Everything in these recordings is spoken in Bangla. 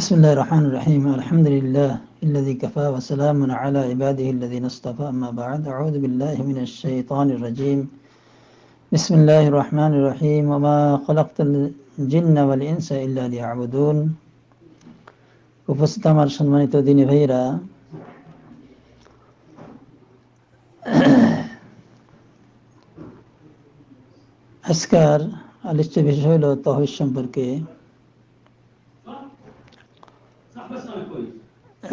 بسم الله الرحمن الرحيم الحمد لله الذي كفى وسلام على عباده الذين اصطفى أما بعد أعوذ بالله من الشيطان الرجيم بسم الله الرحمن الرحيم وما خلقت الجن والإنس إلا ليعبدون وفستمر আমার সম্মানিত بيرا أسكار আজকার আলোচ্য বিষয় হল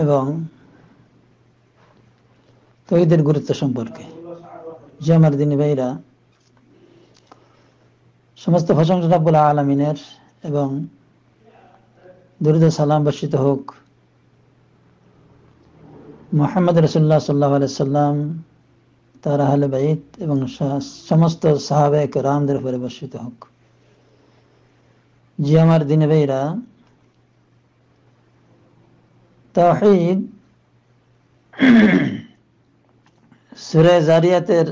এবং তহিদের গুরুত্ব সম্পর্কে যে আমার দিনী ভাইরা সমস্ত প্রশংসা রাবুল আলমিনের এবং দুরুদ সালাম বর্ষিত হোক মোহাম্মদ রসুল্লাহ সাল্লাহ সাল্লাম তার আহলে বাইত এবং সমস্ত সাহাবেক রামদের উপরে বর্ষিত হোক জিয়ামার দিনে ভাইরা তাহিদ সুরে জারিয়াতের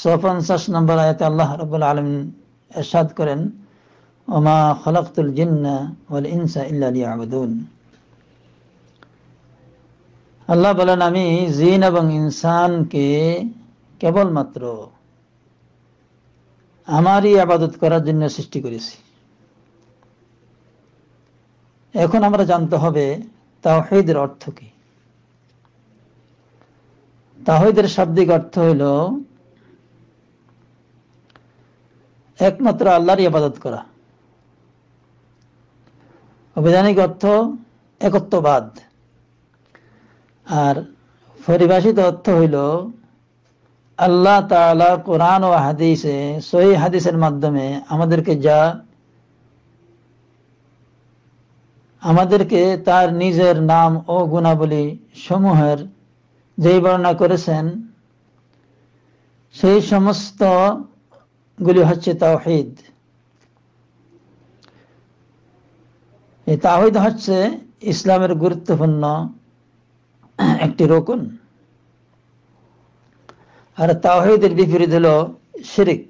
সপঞ্চাশ নম্বর আয়তে আল্লাহ রবুল আলম এরশাদ করেন ওমা জিন্না ইনসা ইল্লা আল্লাহ বলেন আমি জিন এবং ইনসানকে কেবলমাত্র আমারই আবাদত করার জন্য সৃষ্টি করেছি এখন আমরা জানতে হবে তাহিদের অর্থ কি তাহিদের শাব্দিক অর্থ হইল একমাত্র আল্লাহর ইবাদত করা অভিধানিক অর্থ একত্ববাদ আর পরিভাষিত অর্থ হইল আল্লাহ তালা কোরআন ও হাদিসে সহি হাদিসের মাধ্যমে আমাদেরকে যা আমাদেরকে তার নিজের নাম ও গুণাবলী সমূহের যেই বর্ণনা করেছেন সেই সমস্ত গুলি হচ্ছে তাওহিদ এই তাহিদ হচ্ছে ইসলামের গুরুত্বপূর্ণ একটি রকুন আর তাহিদের বিপরীত হল শিরিক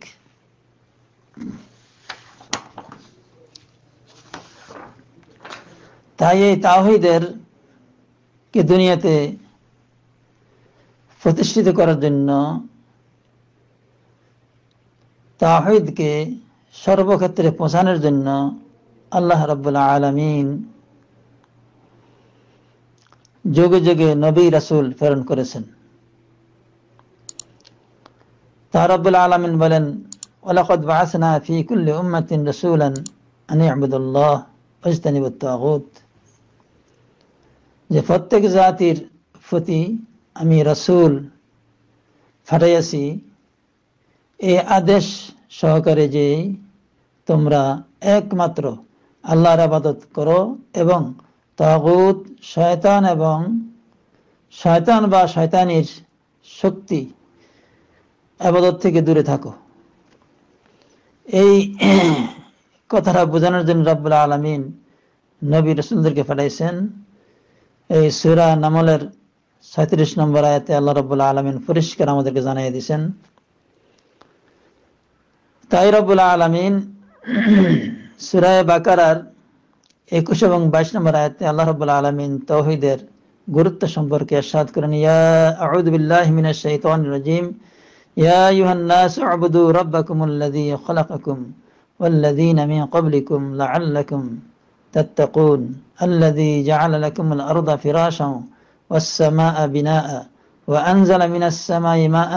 তাই এই তাহিদের কে দুনিয়াতে প্রতিষ্ঠিত করার জন্য তাহিদকে সর্বক্ষেত্রে পৌঁছানোর জন্য আল্লাহ রব্বুল্লা আলমিন যুগে যুগে নবী রাসুল প্রেরণ করেছেন তাহরবুল আলমিন বলেন ওলাকদ বাসনা ফি কুল্লি উম্মাতিন রসুলান আনি আবুদুল্লাহ অজতানিবুত যে প্রত্যেক জাতির প্রতি আমি রসুল ফাটাইয়াছি এ আদেশ সহকারে যে তোমরা একমাত্র আল্লাহর আবাদত করো এবং তাগুত শয়তান এবং শয়তান বা শয়তানির শক্তি আবাদত থেকে দূরে থাকো এই কথাটা বোঝানোর জন্য রব্বুল আলমিন নবী রসুলদেরকে ফেলাইছেন এই সুরা নামলের সাঁত্রিশ নম্বর আয়াতে আল্লাহ রবুল্লা আলমিন পরিষ্কার আমাদেরকে জানিয়ে দিয়েছেন তাই রবুল্লা আলমিন সুরায় বাকারার একুশ এবং বাইশ নম্বর আয়াতে আল্লাহ রবুল্লা আলমিন তৌহিদের গুরুত্ব সম্পর্কে সাদ করেন ইয়া আউদুবিল্লাহ মিনা শাইতান রাজিম ইয়া ইউহান্নাস আবুদু রব্বাকুমুল্লাযী খলাকাকুম والذين من قبلكم لعلكم تتقون الذي جعل لكم الأرض فراشا والسماء بناء وأنزل من السماء ماء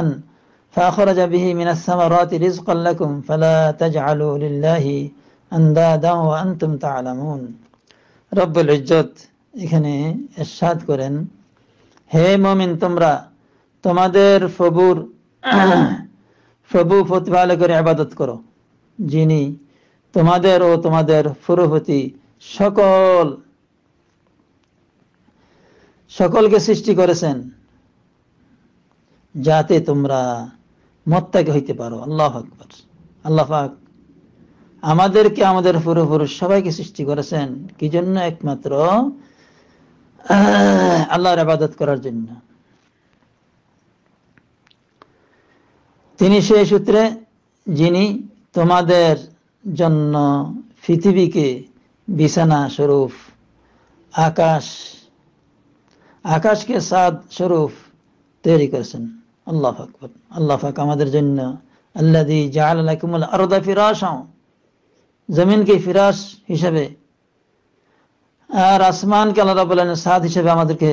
فأخرج به من الثمرات رزقا لكم فلا تجعلوا لله أندادا وأنتم تعلمون رب العزة এখানে এরশাদ করেন হে মমিন তোমরা তোমাদের প্রভুর প্রভু প্রতিপালকের আবাদত করো যিনি তোমাদের ও তোমাদের ফুরুপতি সকল সকলকে সৃষ্টি করেছেন যাতে তোমরা মত্তাকে হইতে পারো আল্লাহ আকবর আল্লাহ পাক আমাদেরকে আমাদের পূর্বপুরুষ সবাইকে সৃষ্টি করেছেন কি জন্য একমাত্র আল্লাহর আবাদত করার জন্য তিনি সেই সূত্রে যিনি তোমাদের জন্য পৃথিবীকে বিছানা স্বরূপ আকাশ আকাশকে সাদ স্বরূপ তৈরি করেছেন আল্লাহ আকবর আল্লাহ ফাক আমাদের জন্য আল্লাহ জাহালাকুমুল আরদা ফিরাস জমিনকে ফিরাস হিসেবে আর আসমানকে আল্লাহ বলেন সাদ হিসেবে আমাদেরকে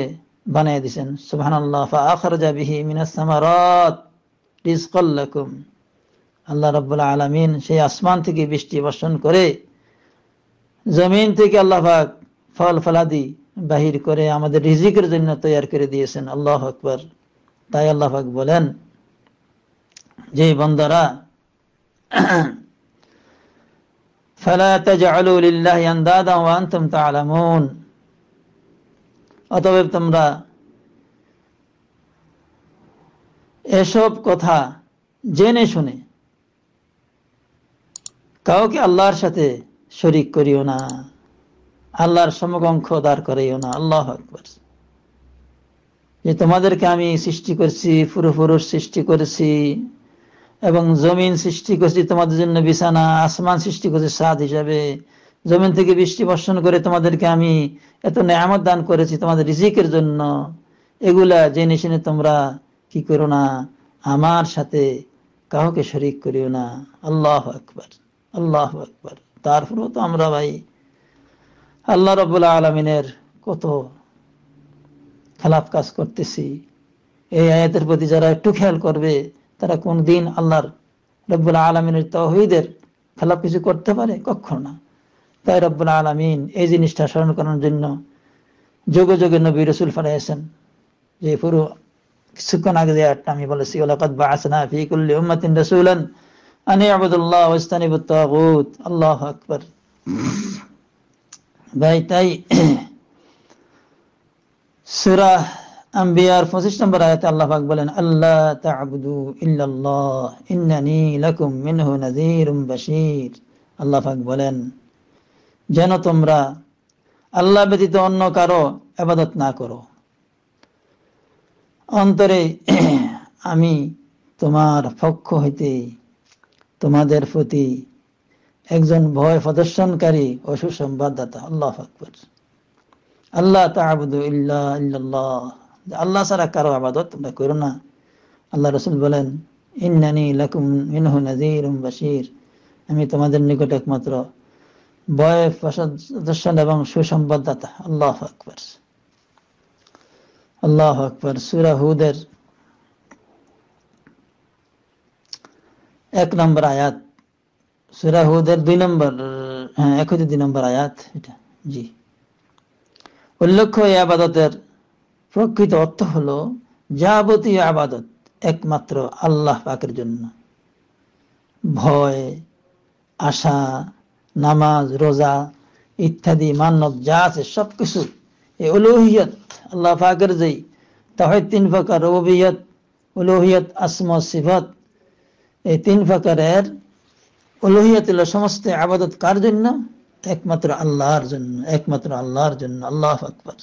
বানিয়ে দিয়েছেন সুবহান আল্লাহ আখরজা বিহি মিনাসমারাত রিজকাল্লাকুম আল্লাহ রাব্বুল আলামিন সেই আসমান থেকে বৃষ্টি বর্ষণ করে জমিন থেকে আল্লাহ পাক ফল ফলাদি বাহির করে আমাদের রিজিকের জন্য তৈরি করে দিয়েছেন আল্লাহ আকবর তাই আল্লাহ পাক বলেন যে বন্দারা তোমরা এসব কথা জেনে শুনে কাউকে আল্লাহর সাথে শরিক করিও না আল্লাহর সমকঙ্খ দাঁড় করাইও না আল্লাহ আকবর যে তোমাদেরকে আমি সৃষ্টি করছি পুরোপুরুষ সৃষ্টি করেছি এবং জমিন সৃষ্টি করছি তোমাদের জন্য বিছানা আসমান সৃষ্টি করছি সাদ হিসাবে জমিন থেকে বৃষ্টি বর্ষণ করে তোমাদেরকে আমি এত নামত দান করেছি তোমাদের রিজিকের জন্য এগুলা জেনে শুনে তোমরা কি করো না আমার সাথে কাউকে শরিক করিও না আল্লাহ আকবর আল্লাহ আকবর তারপরেও তো আমরা ভাই আল্লাহ রবুল্লা আলমিনের কত খেলাফ কাজ করতেছি এই আয়াতের প্রতি যারা একটু খেয়াল করবে তারা কোন দিন আল্লাহর রব্বুল আলমিনের তহিদের খেলাফ কিছু করতে পারে কক্ষণ না তাই রব্বুল আলমিন এই জিনিসটা স্মরণ করার জন্য যোগ যোগে নবী রসুল ফারাইছেন যে পুরো কিছুক্ষণ আগে যে আটটা আমি বলেছি ওলাকাত বা আসনা ফিকুল্লি উম্মাতিন রসুলান আনি আল্লাহ আকবর ভাই তাই সুরা আম্বিয়ার পঁচিশ নম্বর আল্লাহ পাক বলেন আল্লাহ তাবুদু ইল্লাল্লাহ ইন্নানি মিনহু আল্লাহ পাক বলেন যেন তোমরা আল্লাহ ব্যতীত অন্য কারো আবাদত না করো অন্তরে আমি তোমার পক্ষ হইতে তোমাদের প্রতি একজন ভয় প্রদর্শনকারী ও সুসংবাদদাতা আল্লাহ আকবর আল্লাহ তাবুদু ইল্লাহ ইল্লাল্লাহ আল্লাহ সারা কারো আবাদত তোমরা করো না আল্লাহ রসুল বলেন ইন্নানি লাকুম ইনহু নাজির বাশির আমি তোমাদের নিকট একমাত্র ভয় প্রদর্শন এবং সুসংবাদদাতা আল্লাহ আকবর আল্লাহ আকবর সুরা হুদের এক নম্বর আয়াত সুরাহুদের দুই নম্বর হ্যাঁ একই দুই নম্বর আয়াত এটা জি উল্লেখ্য এই আবাদতের প্রকৃত অর্থ হল যাবতীয় আবাদত একমাত্র আল্লাহ পাকের জন্য ভয় আশা নামাজ রোজা ইত্যাদি মান্যত যা আছে সবকিছু এই অলৌহিয়ত আল্লাহ পাকের যেই তাহিদ তিন প্রকার রবিয়ত অলৌহিয়ত আসম সিভত এই তিন প্রকারের অলহিয়াত সমস্ত আবাদত কার জন্য একমাত্র আল্লাহর জন্য একমাত্র আল্লাহর জন্য আল্লাহ আকবর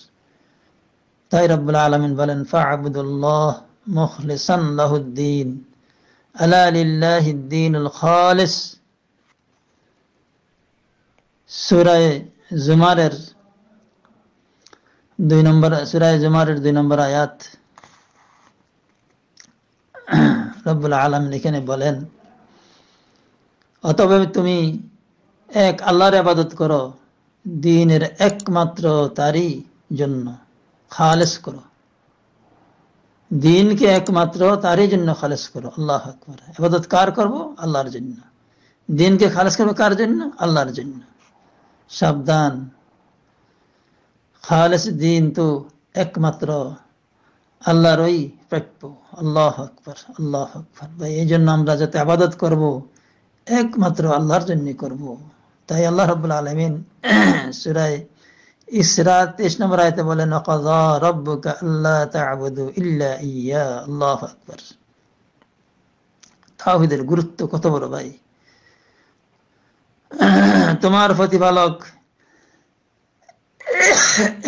তাই রব্বুল আলমিন বলেন ফাবুদুল্লাহ মুখলিসান লাহুদ্দিন আলা লিল্লাহিদ্দিন খালিস সুরায় জুমারের দুই নম্বর সুরায় জুমারের দুই নম্বর আয়াত রব্বুল আলম এখানে বলেন অতবে তুমি এক আল্লাহর আবাদত করো দিনের একমাত্র তারই জন্য খালেস করো দিনকে একমাত্র তারই জন্য খালেস করো আল্লাহ আকবর আবাদত কার করবো আল্লাহর জন্য দিনকে খালেস করবো কার জন্য আল্লাহর জন্য সাবধান খালেস দিন তো একমাত্র আল্লাহরই প্রাপ্য আল্লাহ আকবর আল্লাহ আকবর ভাই এই জন্য আমরা যাতে আবাদত করব একমাত্র আল্লাহর জন্য করব তাই আল্লাহ রবুল আলমিন সুরায় ইসরা তেইশ নম্বর আয়তে বলেন রব্বুকা আল্লাহ তাবুদু ইল্লা ইয়া আল্লাহ আকবর তাহিদের গুরুত্ব কত বড় ভাই তোমার প্রতিপালক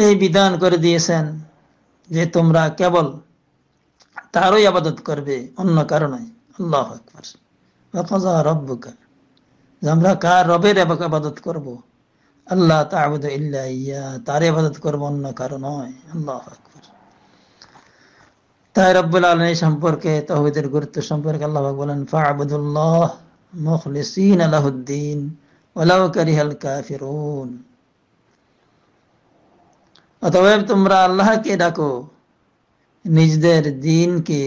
এই বিধান করে দিয়েছেন যে তোমরা কেবল তারই আবাদত করবে অন্য কারণে আল্লাহ একবার রকজা রব্বুকা আমরা কার রবের আবাদত করব আল্লাহ তাবুদ ইল্লা ইয়া তারই আবাদত করব অন্য কারো নয় আল্লাহ আকবর তাই রব্বুল আলম এই সম্পর্কে তহবিদের গুরুত্ব সম্পর্কে আল্লাহ বলেন ফাবুদুল্লাহ মুখলিসিন আলাহুদ্দিন ওলাউ কারিহাল কাফিরুন অতএব তোমরা আল্লাহকে ডাকো নিজদের দিনকে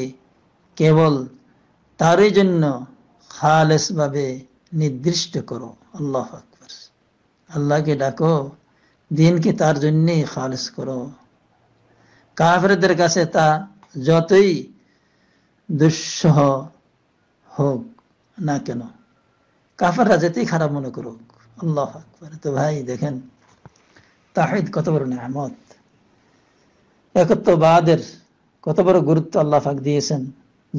কেবল তারই জন্য খালেস ভাবে নির্দিষ্ট করো আল্লাহ আকবর আল্লাহকে ডাকো দিনকে তার জন্যেই খালেস করো কাফেরদের কাছে তা যতই দুঃসহ হোক না কেন কাফাররা যেতেই খারাপ মনে করুক আল্লাহ আকবর তো ভাই দেখেন তাহিদ কত বড় নামত একত্ববাদের কত বড় গুরুত্ব আল্লাহ ফাঁক দিয়েছেন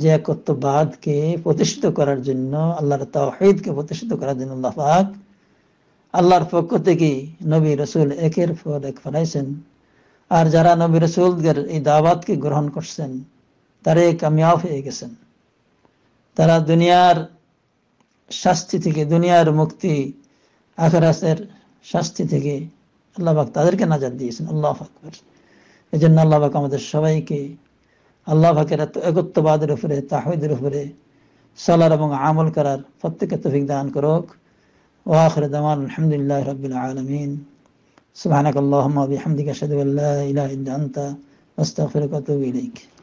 যে একত্ববাদকে প্রতিষ্ঠিত করার জন্য আল্লাহর তাহিদকে প্রতিষ্ঠিত করার জন্য আল্লাহ ফাঁক আল্লাহর পক্ষ থেকে নবী রসুল একের পর এক ফেরাইছেন আর যারা নবী রসুলদের এই দাওয়াতকে গ্রহণ করছেন তারে কামিয়াব হয়ে গেছেন তারা দুনিয়ার শাস্তি থেকে দুনিয়ার মুক্তি আখরাসের শাস্তি থেকে আল্লাহবাক তাদেরকে নাজাদ দিয়েছেন আল্লাহ আকবর এই জন্য আল্লাহবাক আমাদের সবাইকে আল্লাহবাকের এত উপরে তাহিদের উপরে সালার এবং আমল করার প্রত্যেককে তফিক দান করুক ওয়াখর দামান আলহামদুলিল্লাহ রবিল আলমিন سبحانك اللهم وبحمدك اشهد ان لا اله